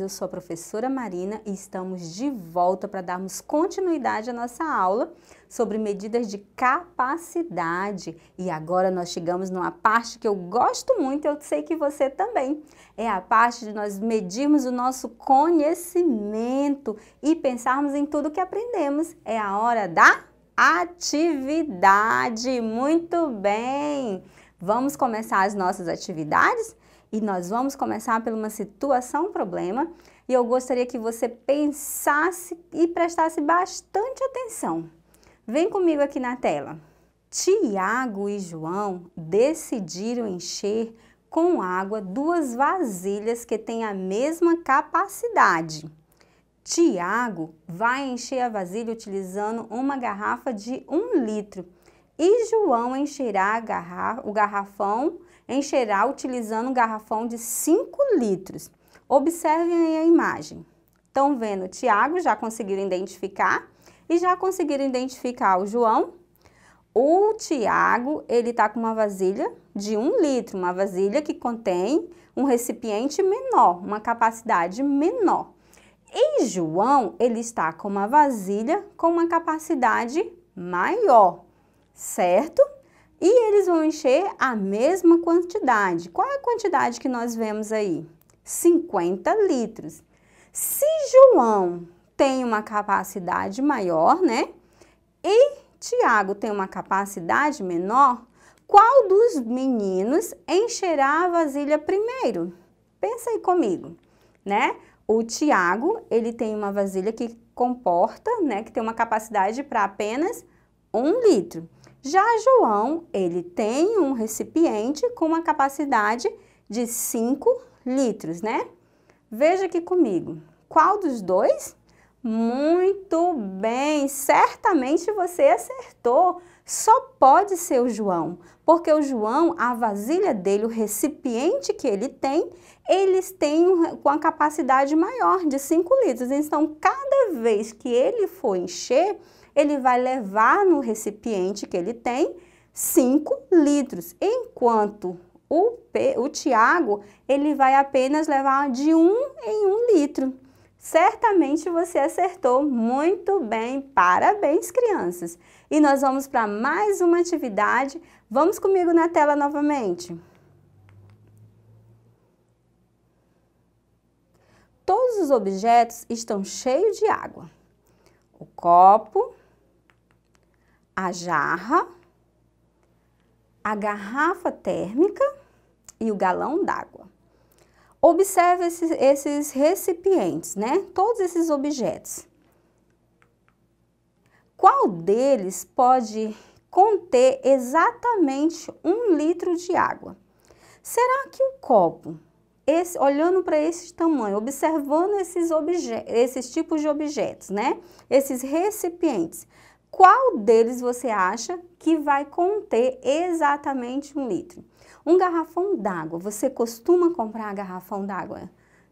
eu sou a professora Marina e estamos de volta para darmos continuidade à nossa aula sobre medidas de capacidade. E agora nós chegamos numa parte que eu gosto muito, eu sei que você também. É a parte de nós medirmos o nosso conhecimento e pensarmos em tudo que aprendemos. É a hora da atividade. Muito bem! Vamos começar as nossas atividades? E nós vamos começar por uma situação problema e eu gostaria que você pensasse e prestasse bastante atenção. Vem comigo aqui na tela. Tiago e João decidiram encher com água duas vasilhas que têm a mesma capacidade. Tiago vai encher a vasilha utilizando uma garrafa de um litro e João encherá garra o garrafão encherá utilizando um garrafão de 5 litros. Observem aí a imagem. Estão vendo o Tiago, já conseguiram identificar. E já conseguiram identificar o João. O Tiago, ele está com uma vasilha de 1 um litro, uma vasilha que contém um recipiente menor, uma capacidade menor. E João, ele está com uma vasilha com uma capacidade maior, certo? E eles vão encher a mesma quantidade. Qual é a quantidade que nós vemos aí? 50 litros. Se João tem uma capacidade maior, né? E Tiago tem uma capacidade menor, qual dos meninos encherá a vasilha primeiro? Pensa aí comigo, né? O Tiago, ele tem uma vasilha que comporta, né, que tem uma capacidade para apenas um litro. Já João, ele tem um recipiente com uma capacidade de 5 litros, né? Veja aqui comigo. Qual dos dois? Muito bem, certamente você acertou. Só pode ser o João, porque o João, a vasilha dele, o recipiente que ele tem, eles têm com a capacidade maior de 5 litros. Então, cada vez que ele for encher, ele vai levar no recipiente que ele tem 5 litros, enquanto o, o Tiago ele vai apenas levar de 1 um em 1 um litro. Certamente você acertou muito bem, parabéns crianças! E nós vamos para mais uma atividade, vamos comigo na tela novamente. Todos os objetos estão cheios de água. O copo, a jarra, a garrafa térmica e o galão d'água. Observe esses, esses recipientes, né? Todos esses objetos. Qual deles pode conter exatamente um litro de água? Será que o copo, esse, olhando para esse tamanho, observando esses, esses tipos de objetos, né? Esses recipientes, qual deles você acha que vai conter exatamente um litro? Um garrafão d'água, você costuma comprar garrafão d'água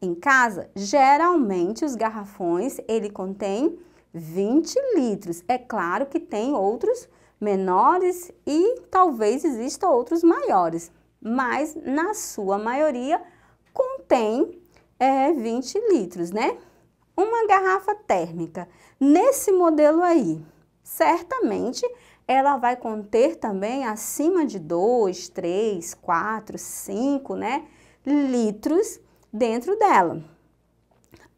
em casa? Geralmente os garrafões, ele contém 20 litros. É claro que tem outros menores e talvez existam outros maiores, mas na sua maioria contém é, 20 litros, né? Uma garrafa térmica. Nesse modelo aí, certamente ela vai conter também acima de 2, 3, 4, 5, né, litros dentro dela.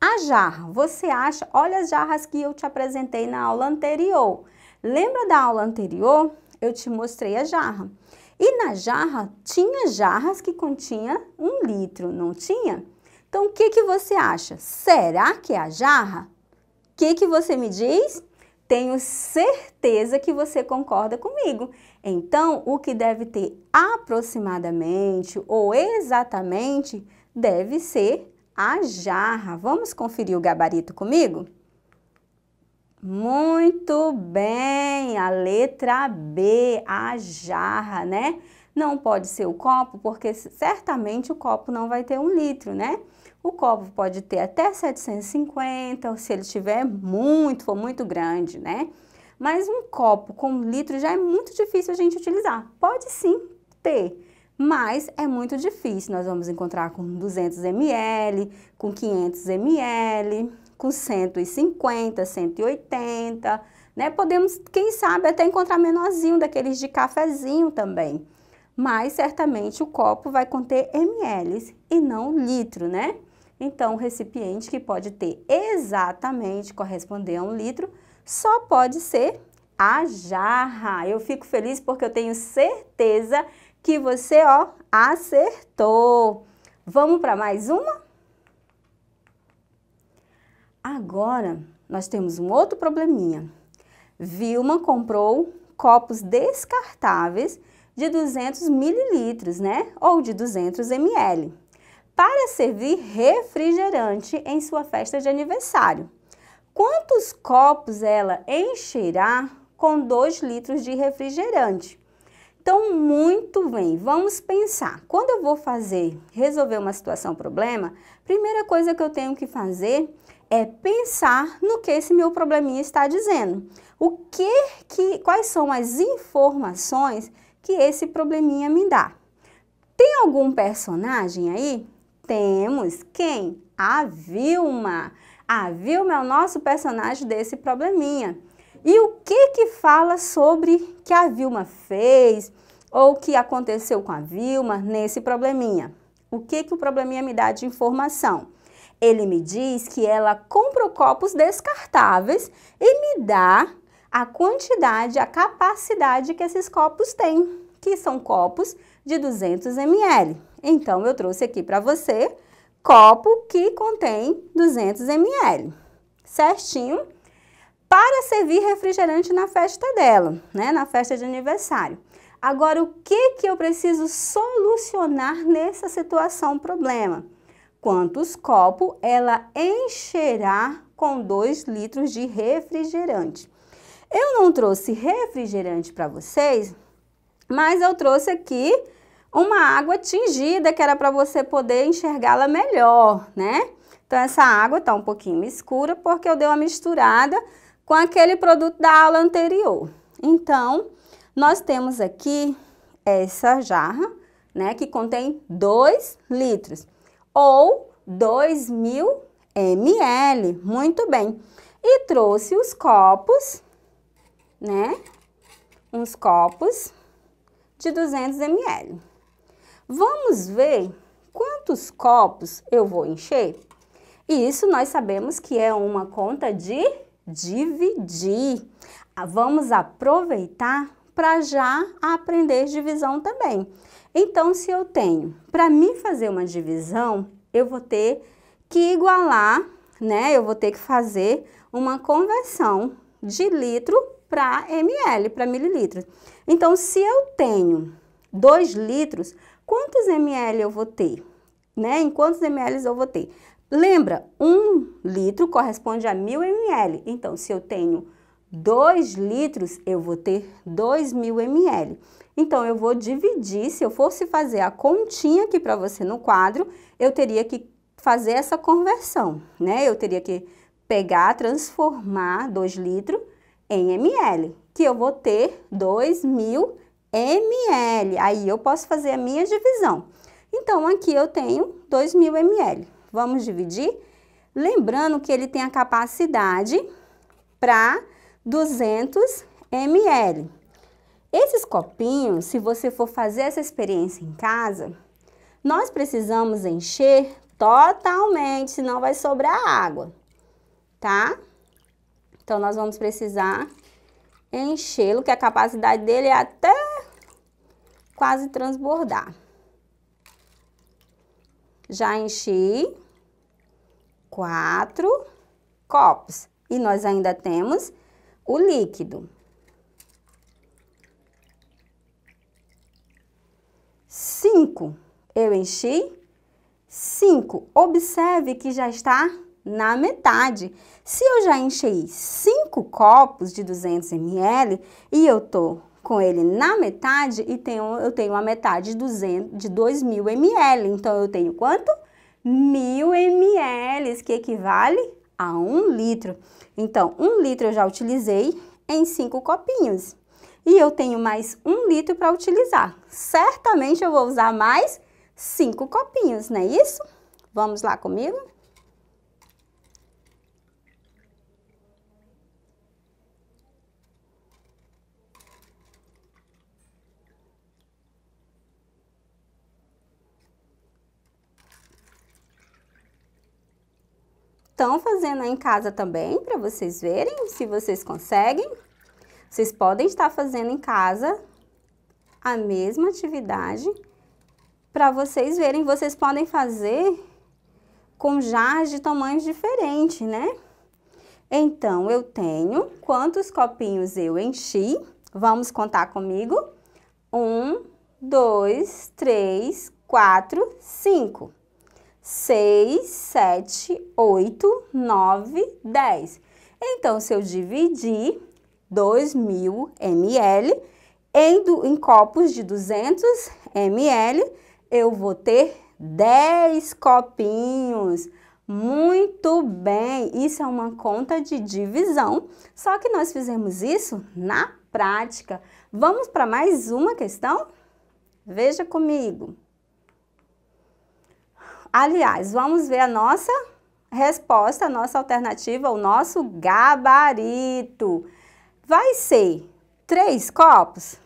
A jarra, você acha, olha as jarras que eu te apresentei na aula anterior. Lembra da aula anterior? Eu te mostrei a jarra. E na jarra, tinha jarras que continha um litro, não tinha? Então, o que, que você acha? Será que é a jarra? O que, que você me diz? Tenho certeza que você concorda comigo. Então, o que deve ter aproximadamente ou exatamente deve ser a jarra. Vamos conferir o gabarito comigo? Muito bem, a letra B, a jarra, né? Não pode ser o copo, porque certamente o copo não vai ter um litro, né? O copo pode ter até 750, se ele tiver muito, for muito grande, né? Mas um copo com um litro já é muito difícil a gente utilizar. Pode sim ter, mas é muito difícil. Nós vamos encontrar com 200 ml, com 500 ml, com 150, 180, né? Podemos, quem sabe, até encontrar menorzinho daqueles de cafezinho também. Mas certamente o copo vai conter ml e não litro, né? Então, o recipiente que pode ter exatamente corresponder a um litro só pode ser a jarra. Eu fico feliz porque eu tenho certeza que você, ó, acertou. Vamos para mais uma? Agora, nós temos um outro probleminha. Vilma comprou copos descartáveis de 200 mililitros, né? Ou de 200 ml, para servir refrigerante em sua festa de aniversário. Quantos copos ela encherá com 2 litros de refrigerante? Então, muito bem, vamos pensar. Quando eu vou fazer, resolver uma situação, problema, primeira coisa que eu tenho que fazer é pensar no que esse meu probleminha está dizendo. O que, que quais são as informações que esse probleminha me dá? Tem algum personagem aí? Temos quem? A Vilma. A Vilma é o nosso personagem desse probleminha. E o que que fala sobre que a Vilma fez ou que aconteceu com a Vilma nesse probleminha? O que que o probleminha me dá de informação? Ele me diz que ela compra copos descartáveis e me dá a quantidade, a capacidade que esses copos têm, que são copos de 200 ml. Então, eu trouxe aqui para você copo que contém 200 ml, certinho? Para servir refrigerante na festa dela, né? Na festa de aniversário. Agora, o que, que eu preciso solucionar nessa situação problema? quantos copos ela encherá com 2 litros de refrigerante. Eu não trouxe refrigerante para vocês, mas eu trouxe aqui uma água tingida que era para você poder enxergá-la melhor, né? Então essa água está um pouquinho escura porque eu dei uma misturada com aquele produto da aula anterior. Então, nós temos aqui essa jarra, né, que contém 2 litros ou 2000 ml. Muito bem. E trouxe os copos, né? Uns copos de 200 ml. Vamos ver quantos copos eu vou encher? E isso nós sabemos que é uma conta de dividir. Ah, vamos aproveitar para já aprender divisão também. Então, se eu tenho, para mim fazer uma divisão, eu vou ter que igualar, né? Eu vou ter que fazer uma conversão de litro para ml, para mililitro. Então, se eu tenho 2 litros, quantos ml eu vou ter? Né? Em quantos ml eu vou ter? Lembra, 1 um litro corresponde a 1000 ml. Então, se eu tenho 2 litros, eu vou ter 2.000 ml. Então, eu vou dividir, se eu fosse fazer a continha aqui para você no quadro, eu teria que fazer essa conversão, né? Eu teria que pegar, transformar 2 litros em ml, que eu vou ter 2.000 ml. Aí, eu posso fazer a minha divisão. Então, aqui eu tenho 2.000 ml. Vamos dividir? Lembrando que ele tem a capacidade para 200 ml. Esses copinhos, se você for fazer essa experiência em casa, nós precisamos encher totalmente, senão vai sobrar água, tá? Então, nós vamos precisar enchê-lo, que a capacidade dele é até quase transbordar. Já enchi quatro copos e nós ainda temos o líquido. Cinco, eu enchi. Cinco, observe que já está na metade. Se eu já enchei cinco copos de 200 ml e eu tô com ele na metade e tenho, eu tenho a metade de, 200, de 2.000 ml. Então, eu tenho quanto? 1.000 ml, que equivale a 1 litro. Então, 1 litro eu já utilizei em 5 copinhos. E eu tenho mais 1 litro para utilizar. Certamente eu vou usar mais 5 copinhos, não é isso? Vamos lá comigo? estão fazendo aí em casa também, para vocês verem se vocês conseguem. Vocês podem estar fazendo em casa a mesma atividade para vocês verem. Vocês podem fazer com jars de tamanhos diferentes, né? Então, eu tenho quantos copinhos eu enchi? Vamos contar comigo? Um, dois, três, quatro, cinco. 6, 7, 8, 9, 10. Então, se eu dividir 2.000 ml em, do, em copos de 200 ml, eu vou ter 10 copinhos. Muito bem, isso é uma conta de divisão, só que nós fizemos isso na prática. Vamos para mais uma questão? Veja comigo. Aliás, vamos ver a nossa resposta, a nossa alternativa, o nosso gabarito. Vai ser três copos?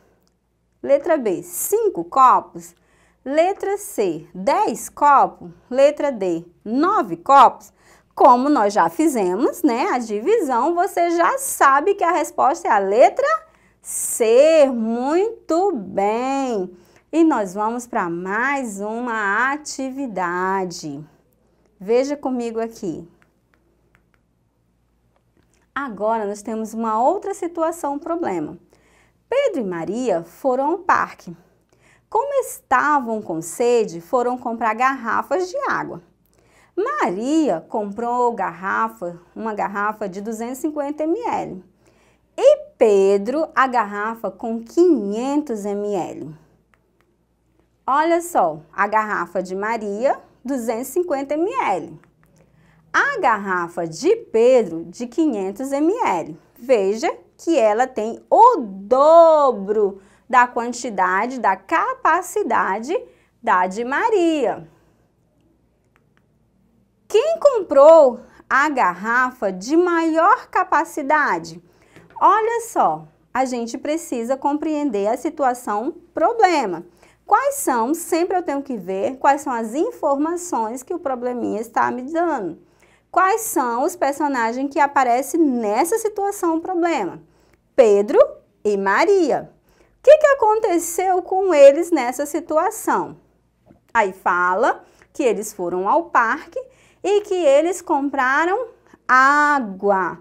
Letra B, cinco copos? Letra C, 10 copos. Letra D, 9 copos. Como nós já fizemos, né, a divisão, você já sabe que a resposta é a letra C. Muito bem. E nós vamos para mais uma atividade. Veja comigo aqui. Agora nós temos uma outra situação, um problema. Pedro e Maria foram ao parque. Como estavam com sede, foram comprar garrafas de água. Maria comprou garrafa, uma garrafa de 250 ml e Pedro a garrafa com 500 ml. Olha só, a garrafa de Maria, 250 ml. A garrafa de Pedro, de 500 ml. Veja que ela tem o dobro da quantidade, da capacidade da de Maria. Quem comprou a garrafa de maior capacidade? Olha só, a gente precisa compreender a situação problema. Quais são, sempre eu tenho que ver, quais são as informações que o probleminha está me dando. Quais são os personagens que aparecem nessa situação problema? Pedro e Maria. O que, que aconteceu com eles nessa situação? Aí fala que eles foram ao parque e que eles compraram água,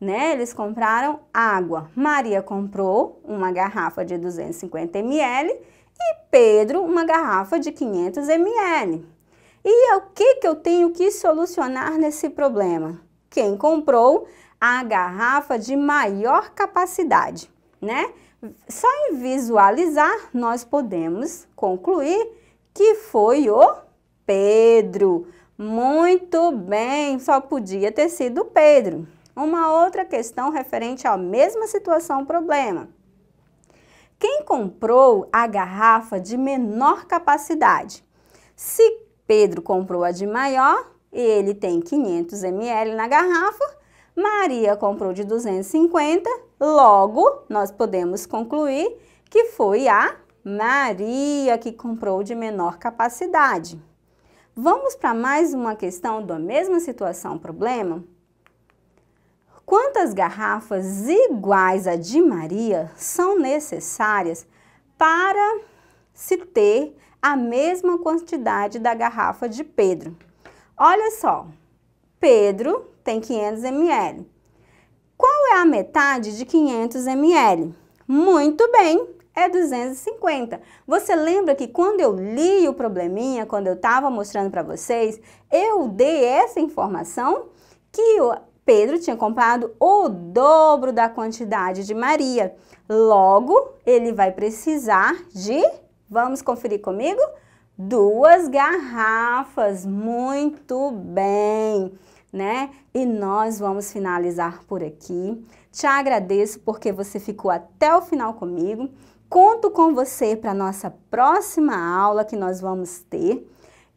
né? Eles compraram água. Maria comprou uma garrafa de 250 ml e Pedro uma garrafa de 500 ml. E o que, que eu tenho que solucionar nesse problema? Quem comprou a garrafa de maior capacidade, né? Só em visualizar, nós podemos concluir que foi o Pedro. Muito bem, só podia ter sido Pedro. Uma outra questão referente à mesma situação, problema quem comprou a garrafa de menor capacidade. Se Pedro comprou a de maior, ele tem 500 ml na garrafa, Maria comprou de 250, logo nós podemos concluir que foi a Maria que comprou de menor capacidade. Vamos para mais uma questão da mesma situação, problema? quantas garrafas iguais à de Maria são necessárias para se ter a mesma quantidade da garrafa de Pedro? Olha só, Pedro tem 500 ml. Qual é a metade de 500 ml? Muito bem, é 250. Você lembra que quando eu li o probleminha, quando eu estava mostrando para vocês, eu dei essa informação que Pedro tinha comprado o dobro da quantidade de Maria. Logo, ele vai precisar de, vamos conferir comigo, duas garrafas. Muito bem, né? E nós vamos finalizar por aqui. Te agradeço porque você ficou até o final comigo. Conto com você para nossa próxima aula que nós vamos ter.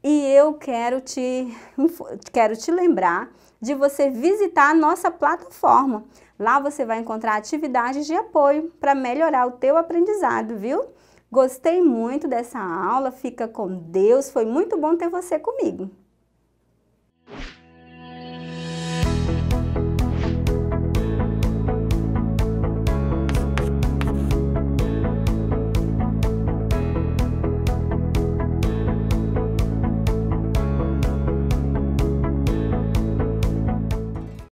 E eu quero te, quero te lembrar de você visitar a nossa plataforma. Lá você vai encontrar atividades de apoio para melhorar o teu aprendizado, viu? Gostei muito dessa aula, fica com Deus, foi muito bom ter você comigo.